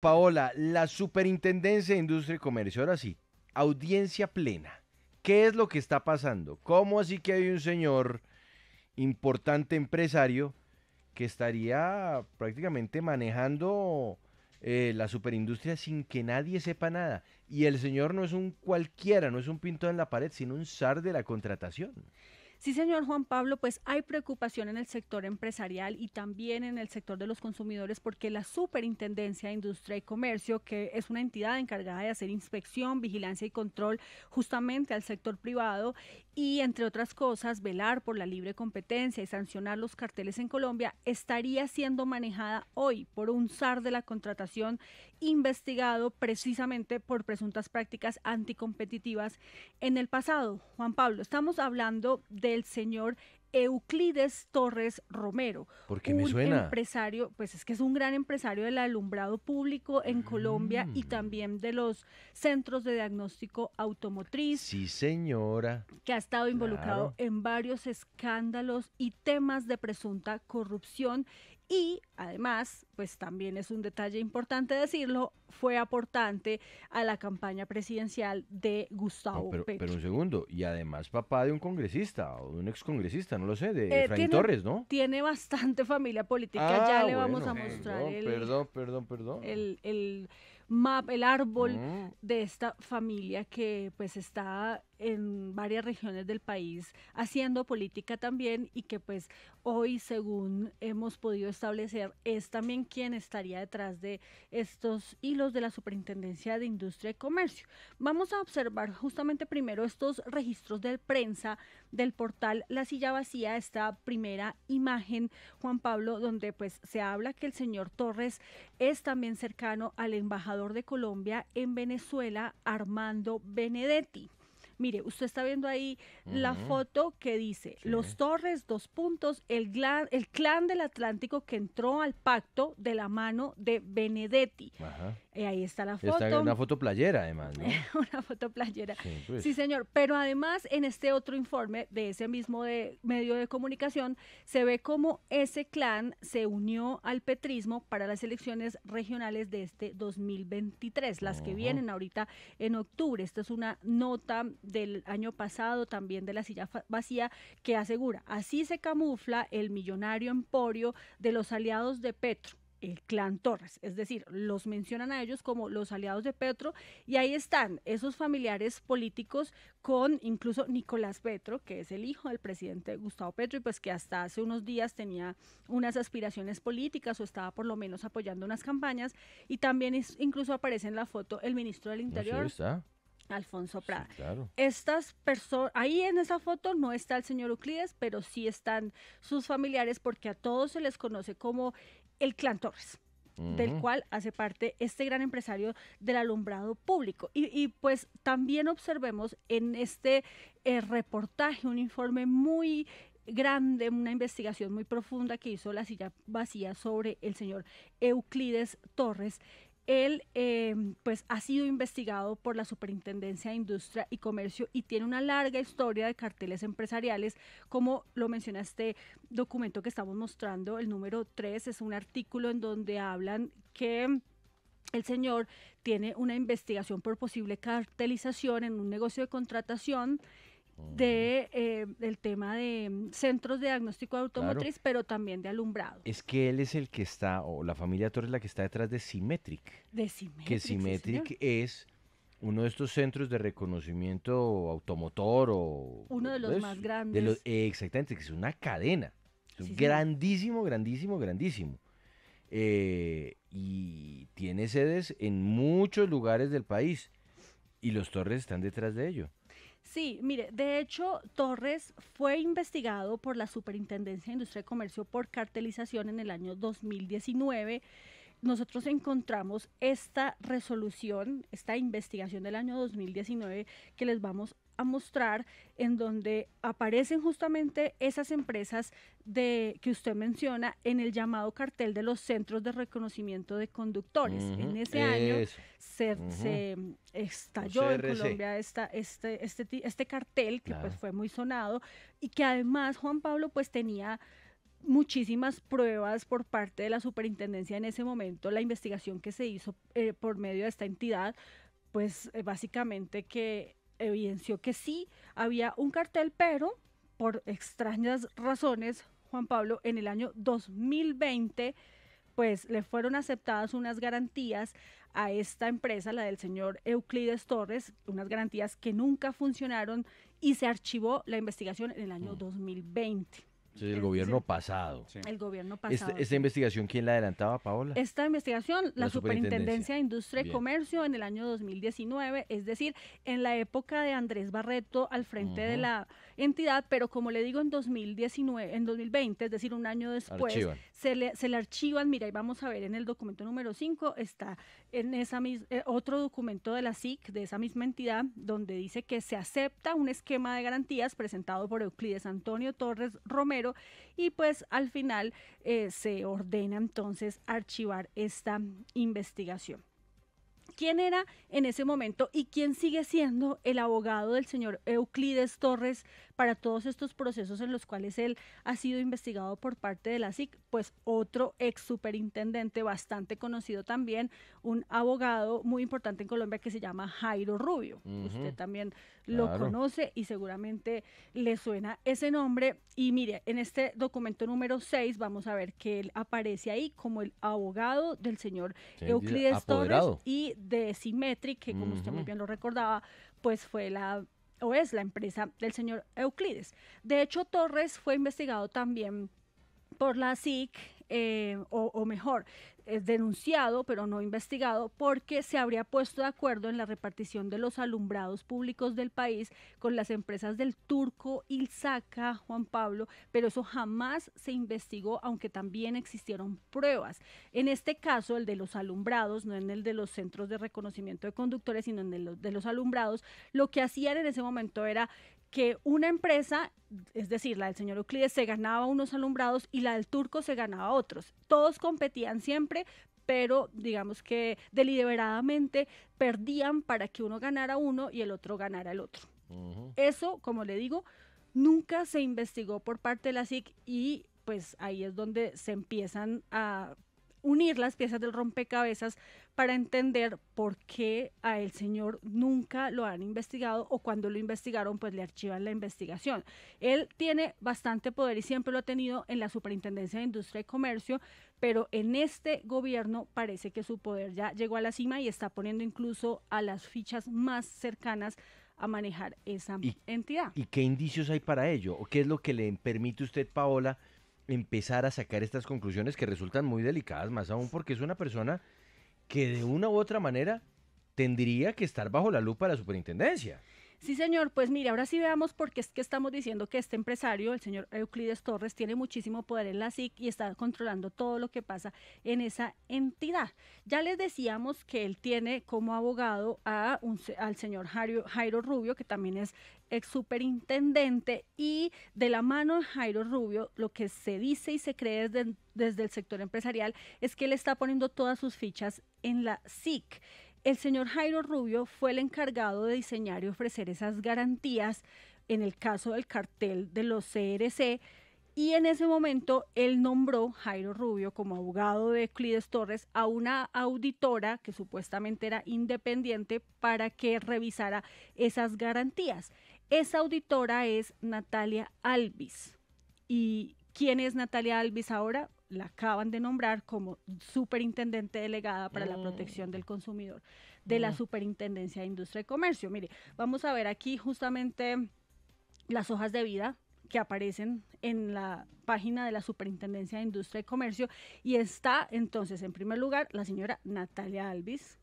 Paola, la Superintendencia de Industria y Comercio, ahora sí, audiencia plena. ¿Qué es lo que está pasando? ¿Cómo así que hay un señor importante empresario que estaría prácticamente manejando eh, la superindustria sin que nadie sepa nada? Y el señor no es un cualquiera, no es un pintor en la pared, sino un zar de la contratación. Sí, señor Juan Pablo, pues hay preocupación en el sector empresarial y también en el sector de los consumidores porque la Superintendencia de Industria y Comercio, que es una entidad encargada de hacer inspección, vigilancia y control justamente al sector privado y, entre otras cosas, velar por la libre competencia y sancionar los carteles en Colombia, estaría siendo manejada hoy por un SAR de la contratación investigado precisamente por presuntas prácticas anticompetitivas en el pasado. Juan Pablo, estamos hablando del señor Euclides Torres Romero. porque me suena? empresario, pues es que es un gran empresario del alumbrado público en Colombia y mm. también de los centros de diagnóstico automotriz. Sí, señora. Que ha estado involucrado en varios escándalos y temas de presunta corrupción y además, pues también es un detalle importante decirlo, fue aportante a la campaña presidencial de Gustavo pero, un segundo, y además papá de un congresista o de un excongresista, no lo sé, de eh, Frank Torres, ¿no? Tiene bastante familia política, ah, ya le vamos a mostrar el, perdón, perdón, perdón. el, map, el árbol mm. de esta familia que pues está en varias regiones del país haciendo política también y que pues hoy según hemos podido establecer es también quien estaría detrás de estos hilos de la Superintendencia de Industria y Comercio. Vamos a observar justamente primero estos registros de prensa del portal La Silla Vacía, esta primera imagen, Juan Pablo, donde pues se habla que el señor Torres es también cercano al embajador de Colombia en Venezuela, Armando Benedetti. Mire, usted está viendo ahí la foto que dice, los Torres, dos puntos, el, clan, el clan del Atlántico que entró al pacto de la mano de Benedetti. Ajá. Eh, ahí está la foto. una foto playera, además, una foto playera. Pues. Sí, señor. Pero además, en este otro informe de ese mismo de medio de comunicación, se ve cómo ese clan se unió al petrismo para las elecciones regionales de este 2023, las que vienen ahorita en octubre. Esta es una nota del año pasado, también de la silla vacía, que asegura, así se camufla el millonario emporio de los aliados de Petro el clan Torres, es decir, los mencionan a ellos como los aliados de Petro y ahí están esos familiares políticos con incluso Nicolás Petro, que es el hijo del presidente Gustavo Petro y pues que hasta hace unos días tenía unas aspiraciones políticas o estaba por lo menos apoyando unas campañas y también incluso aparece en la foto el ministro del Interior. Alfonso Prada. Estas personas, ahí en esa foto no está el señor Euclides, pero sí están sus familiares porque a todos se les conoce como el clan Torres del cual hace parte este gran empresario del alumbrado público. Y, pues también observemos en este eh, reportaje un informe muy grande, una investigación muy profunda que hizo la silla vacía sobre el señor Euclides Torres, él eh, pues ha sido investigado por la Superintendencia de Industria y Comercio y tiene una larga historia de carteles empresariales, como lo menciona este documento que estamos mostrando, el número 3, es un artículo en donde hablan que el señor tiene una investigación por posible cartelización en un negocio de contratación de eh, el tema de centros de diagnóstico automotriz, pero también de alumbrado. Es que él es el que está, o la familia Torres la que está detrás de Symmetric. De Symmetric. Que Symmetric es uno de estos centros de reconocimiento automotor o... Uno de los pues, más grandes. exactamente, que es una cadena. grandísimo, grandísimo, grandísimo, eh, y tiene sedes en muchos lugares del país y los Torres están detrás de ello. Sí, mire, de hecho, Torres fue investigado por la Superintendencia de Industria y Comercio por cartelización en el año 2019 nosotros encontramos esta resolución, esta investigación del año 2019 que les vamos a mostrar en donde aparecen justamente esas empresas de, que usted menciona en el llamado cartel de los centros de reconocimiento de conductores. en ese año se, estalló en Colombia este, este, este, cartel que pues fue muy sonado y que además Juan Pablo pues tenía muchísimas pruebas por parte de la superintendencia en ese momento, la investigación que se hizo eh, por medio de esta entidad, pues eh, básicamente que evidenció que sí había un cartel, pero por extrañas razones, Juan Pablo, en el año 2020, pues le fueron aceptadas unas garantías a esta empresa, la del señor Euclides Torres, unas garantías que nunca funcionaron y se archivó la investigación en el año 2020. Mm el gobierno pasado. El gobierno este, pasado. Esta, investigación quién la adelantaba, Paola? Esta investigación, la, Superintendencia de Industria y Comercio en el año 2019, es decir, en la época de Andrés Barreto al frente de la entidad, pero como le digo, en 2019, en 2020, es decir, un año después, se le, archivan, mira, y vamos a ver en el documento número 5, está en esa eh, otro documento de la SIC, de esa misma entidad, donde dice que se acepta un esquema de garantías presentado por Euclides Antonio Torres Romero y pues al final eh, se ordena entonces archivar esta investigación quién era en ese momento y quién sigue siendo el abogado del señor Euclides Torres para todos estos procesos en los cuales él ha sido investigado por parte de la SIC, pues otro ex superintendente bastante conocido también, un abogado muy importante en Colombia que se llama Jairo Rubio. Usted también lo conoce y seguramente le suena ese nombre. Y mire, en este documento número 6 vamos a ver que él aparece ahí como el abogado del señor Euclides Torres y de Symmetric, que como usted muy bien lo recordaba, pues fue la o es la empresa del señor Euclides. De hecho, Torres fue investigado también por la SIC, eh, o, mejor, es denunciado, pero no investigado, porque se habría puesto de acuerdo en la repartición de los alumbrados públicos del país con las empresas del Turco, Ilzaca, Juan Pablo, pero eso jamás se investigó, aunque también existieron pruebas. En este caso, el de los alumbrados, no en el de los centros de reconocimiento de conductores, sino en el de los alumbrados, lo que hacían en ese momento era que una empresa, es decir, la del señor Euclides, se ganaba unos alumbrados y la del turco se ganaba otros. Todos competían siempre, pero digamos que deliberadamente perdían para que uno ganara uno y el otro ganara el otro. Eso, como le digo, nunca se investigó por parte de la SIC y pues ahí es donde se empiezan a unir las piezas del rompecabezas para entender por qué a el señor nunca lo han investigado o cuando lo investigaron pues le archivan la investigación. Él tiene bastante poder y siempre lo ha tenido en la Superintendencia de Industria y Comercio, pero en este gobierno parece que su poder ya llegó a la cima y está poniendo incluso a las fichas más cercanas a manejar esa entidad. ¿Y qué indicios hay para ello? ¿O qué es lo que le permite usted, Paola, empezar a sacar estas conclusiones que resultan muy delicadas, más aún porque es una persona que de una u otra manera tendría que estar bajo la lupa de la superintendencia. Sí, señor, pues mire, ahora sí veamos porque es que estamos diciendo que este empresario, el señor Euclides Torres, tiene muchísimo poder en la SIC y está controlando todo lo que pasa en esa entidad. Ya les decíamos que él tiene como abogado a al señor Jairo, Rubio, que también es ex superintendente, y de la mano de Jairo Rubio, lo que se dice y se cree desde el sector empresarial es que él está poniendo todas sus fichas en la SIC. El señor Jairo Rubio fue el encargado de diseñar y ofrecer esas garantías en el caso del cartel de los CRC. Y en ese momento él nombró, Jairo Rubio, como abogado de Clides Torres, a una auditora que supuestamente era independiente para que revisara esas garantías. Esa auditora es Natalia Alvis. ¿Y quién es Natalia Alvis ahora? la acaban de nombrar como superintendente delegada para la mm. protección del consumidor de la mm. Superintendencia de Industria y Comercio. Mire, vamos a ver aquí justamente las hojas de vida que aparecen en la página de la Superintendencia de Industria y Comercio y está entonces en primer lugar la señora Natalia Alvis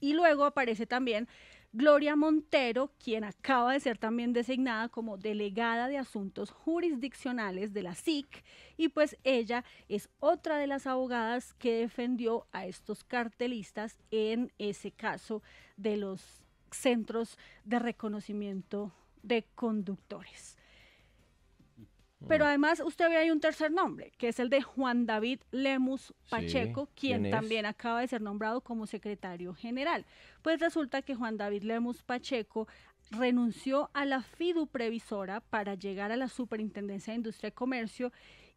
y luego aparece también Gloria Montero, quien acaba de ser también designada como delegada de asuntos jurisdiccionales de la SIC, y pues ella es otra de las abogadas que defendió a estos cartelistas en ese caso de los centros de reconocimiento de conductores. Pero mm. además usted ve ahí un tercer nombre, que es el de Juan David Lemus Pacheco, quien también acaba de ser nombrado como secretario general. Pues resulta que Juan David Lemus Pacheco renunció a la FIDU previsora para llegar a la Superintendencia de Industria y Comercio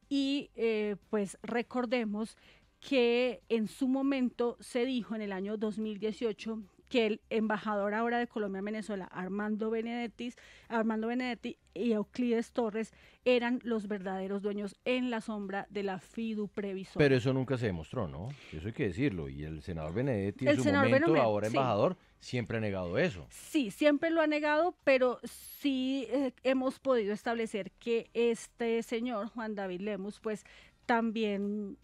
y eh, pues recordemos que en su momento se dijo en el año 2018 que el embajador ahora de Colombia Venezuela, Armando Benedetti, Armando Benedetti y Euclides Torres eran los verdaderos dueños en la sombra de la FIDU previsoria. Pero eso nunca se demostró, ¿no? Eso hay que decirlo. Y el senador Benedetti, el en su momento, ahora embajador, siempre ha negado eso. Sí, siempre lo ha negado, pero sí eh, hemos podido establecer que este señor, Juan David Lemus, pues también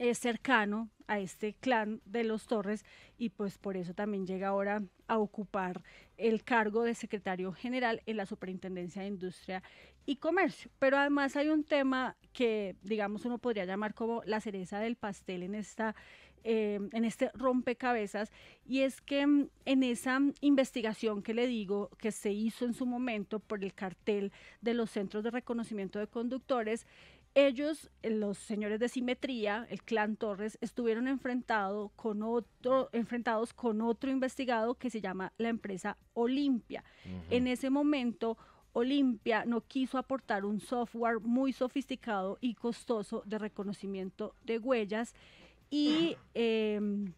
es cercano a este clan de los Torres y pues por eso también llega ahora a ocupar el cargo de secretario general en la Superintendencia de Industria y Comercio. Pero además hay un tema que digamos uno podría llamar como la cereza del pastel en esta eh, en este rompecabezas y es que mm, en esa investigación que le digo que se hizo en su momento por el cartel de los centros de reconocimiento de conductores ellos, eh, los señores de simetría, el clan Torres, estuvieron con otro, enfrentados con otro investigado que se llama la empresa Olimpia. En ese momento, Olimpia no quiso aportar un software muy sofisticado y costoso de reconocimiento de huellas y em,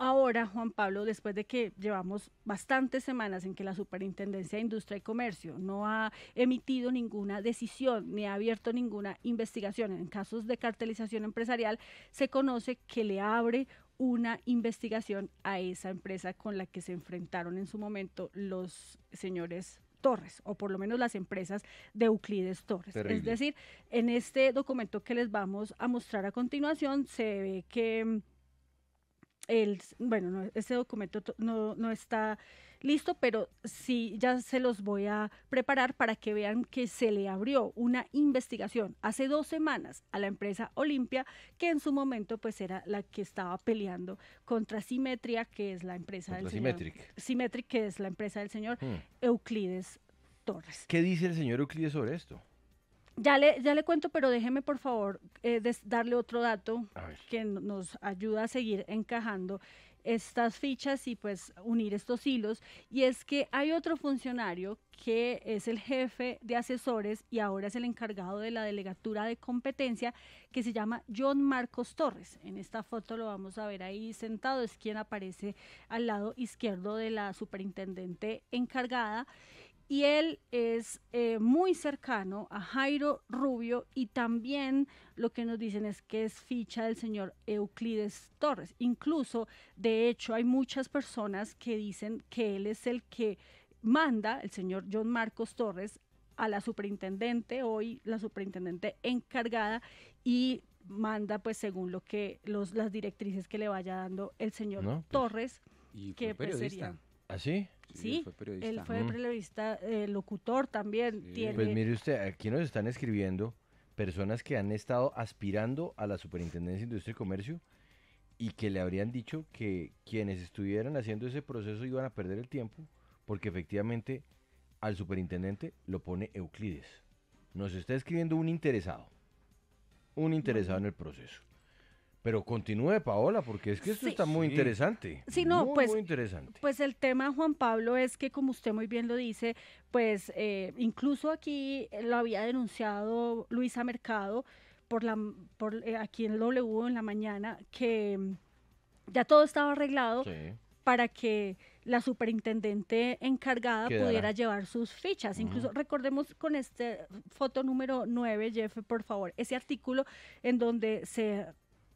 Ahora, Juan Pablo, después de que llevamos bastantes semanas en que la Superintendencia de Industria y Comercio no ha emitido ninguna decisión ni ha abierto ninguna investigación en casos de cartelización empresarial, se conoce que le abre una investigación a esa empresa con la que se enfrentaron en su momento los señores Torres, o por lo menos las empresas de Euclides Torres. Es decir, en este documento que les vamos a mostrar a continuación se ve que mm, bueno, ese documento no, está listo, pero sí ya se los voy a preparar para que vean que se le abrió una investigación hace dos semanas a la empresa Olimpia, que en su momento pues era la que estaba peleando contra Simetria, que es la empresa del señor que es la empresa del señor hmm. Euclides Torres. ¿Qué dice el señor Euclides sobre esto? Ya le, cuento, pero déjeme por favor eh, darle otro dato que nos ayuda a seguir encajando estas fichas y pues unir estos hilos. Y es que hay otro funcionario que es el jefe de asesores y ahora es el encargado de la delegatura de competencia que se llama John Marcos Torres. En esta foto lo vamos a ver ahí sentado, es quien aparece al lado izquierdo de la superintendente encargada y él es eh, muy cercano a Jairo Rubio y también lo que nos dicen es que es ficha del señor Euclides Torres. Incluso, de hecho, hay muchas personas que dicen que él es el que manda, el señor John Marcos Torres, a la superintendente, hoy la superintendente encargada, y manda pues según lo que los, las directrices que le vaya dando el señor pues, Torres, y que pues, ¿Ah, sí? Sí, él fue periodista, él fue mm. periodista eh, locutor también. Pues mire usted, aquí nos están escribiendo personas que han estado aspirando a la Superintendencia de Industria y Comercio y que le habrían dicho que quienes estuvieran haciendo ese proceso iban a perder el tiempo porque efectivamente al superintendente lo pone Euclides. Nos está escribiendo un interesado, un interesado en el proceso. Pero continúe, Paola, porque es que esto está muy interesante. Sí, no, pues. Muy interesante. Pues el tema, Juan Pablo, es que, como usted muy bien lo dice, pues eh, incluso aquí lo había denunciado Luisa Mercado por la, por, eh, aquí en W en la mañana, que mm, ya todo estaba arreglado para que la superintendente encargada pudiera llevar sus fichas. Incluso recordemos con este foto número 9, Jeff, por favor, ese artículo en donde se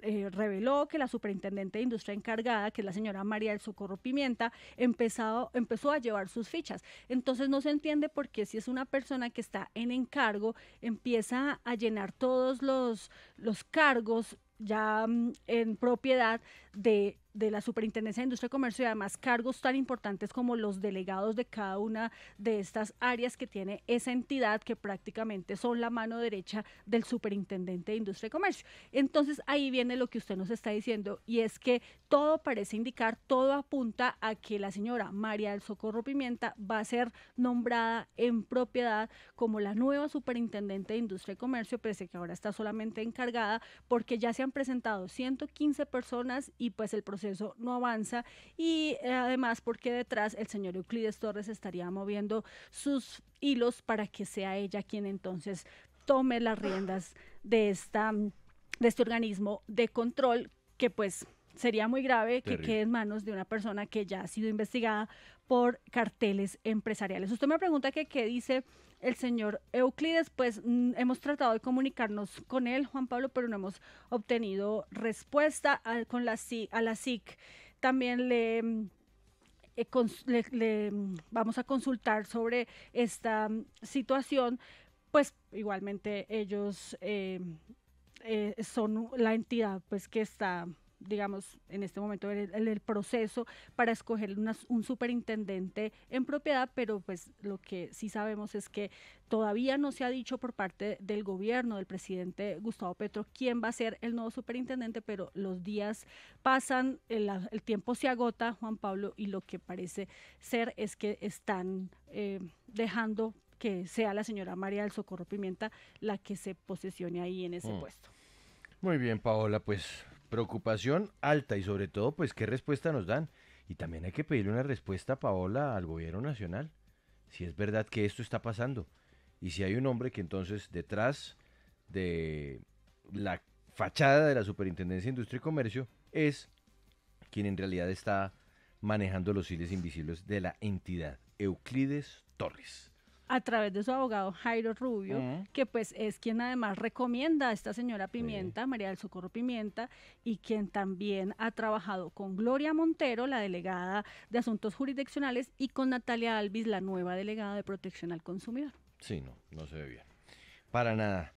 eh, reveló que la superintendente de industria encargada, que es la señora María del Socorro Pimienta, empezado, empezó a llevar sus fichas. Entonces no se entiende por qué si es una persona que está en encargo, empieza a llenar todos los, los cargos ya mm, en propiedad de de la Superintendencia de Industria y Comercio y además cargos tan importantes como los delegados de cada una de estas áreas que tiene esa entidad que prácticamente son la mano derecha del Superintendente de Industria y Comercio. Entonces ahí viene lo que usted nos está diciendo y es que todo parece indicar, todo apunta a que la señora María del Socorro Pimienta va a ser nombrada en propiedad como la nueva Superintendente de Industria y Comercio, pese que ahora está solamente encargada porque ya se han presentado 115 personas y pues el eso no avanza y eh, además porque detrás el señor Euclides Torres estaría moviendo sus hilos para que sea ella quien entonces tome las riendas de, esta, de este organismo de control que pues sería muy grave que quede en manos de una persona que ya ha sido investigada por carteles empresariales. Usted me pregunta que qué dice el señor Euclides, pues mm, hemos tratado de comunicarnos con él, Juan Pablo, pero no hemos obtenido respuesta a, con la, a la SIC. También le, mm, eh, mm, vamos a consultar sobre esta situación, pues igualmente ellos eh, eh, son la entidad pues que está digamos, en este momento el, proceso para escoger un superintendente en propiedad, pero pues lo que sí sabemos es que todavía no se ha dicho por parte del gobierno, del presidente Gustavo Petro, quién va a ser el nuevo superintendente, pero los días pasan, el, tiempo se agota, Juan Pablo, y lo que parece ser es que están eh, dejando que sea la señora María del Socorro Pimienta la que se posesione ahí en ese mm. puesto. Muy bien, Paola, pues preocupación alta y sobre todo, pues, qué respuesta nos dan. Y también hay que pedirle una respuesta, Paola, al gobierno nacional, si es verdad que esto está pasando. Y si hay un hombre que entonces detrás de la fachada de la Superintendencia de Industria y Comercio es quien en realidad está manejando los hiles invisibles de la entidad, Euclides Torres a través de su abogado Jairo Rubio, que pues es quien además recomienda a esta señora Pimienta, María del Socorro Pimienta, y quien también ha trabajado con Gloria Montero, la delegada de Asuntos Jurisdiccionales, y con Natalia Alvis, la nueva delegada de Protección al Consumidor. Sí, no, no se ve bien. Para nada.